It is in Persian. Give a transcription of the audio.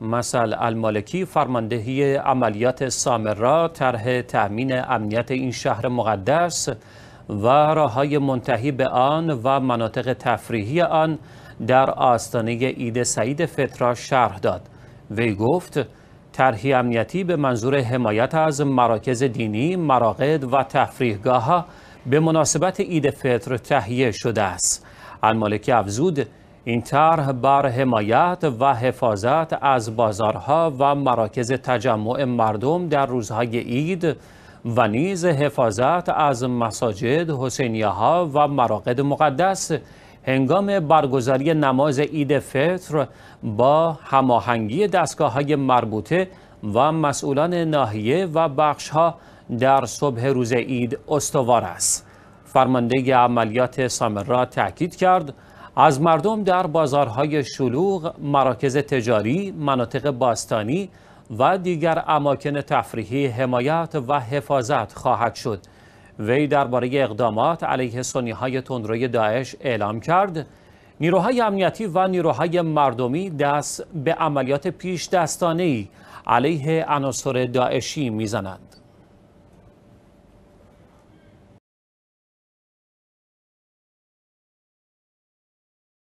مثل المالکی فرماندهی عملیات سامرا طرح تأمین امنیت این شهر مقدس و راههای منتهی به آن و مناطق تفریحی آن در آستانه عید سعید فطر شرح داد وی گفت طرحی امنیتی به منظور حمایت از مراکز دینی، مراقد و تفریحگاه ها به مناسبت عید فطر تهیه شده است. المالکی افزود این طرح بر حمایت و حفاظت از بازارها و مراکز تجمع مردم در روزهای عید و نیز حفاظت از مساجد، حسینیه ها و مراقد مقدس هنگام برگزاری نماز عید فطر با هماهنگی دستگاه های مربوطه و مسئولان ناحیه و بخش ها در صبح روز عید استوار است. فرمانده عملیات سامرا تاکید کرد از مردم در بازارهای شلوغ، مراکز تجاری، مناطق باستانی و دیگر اماکن تفریحی حمایت و حفاظت خواهد شد. وی درباره اقدامات علیه سنی های تندروی داعش اعلام کرد نیروهای امنیتی و نیروهای مردمی دست به عملیات پیش دستانی علیه عناصر داعشی میزنند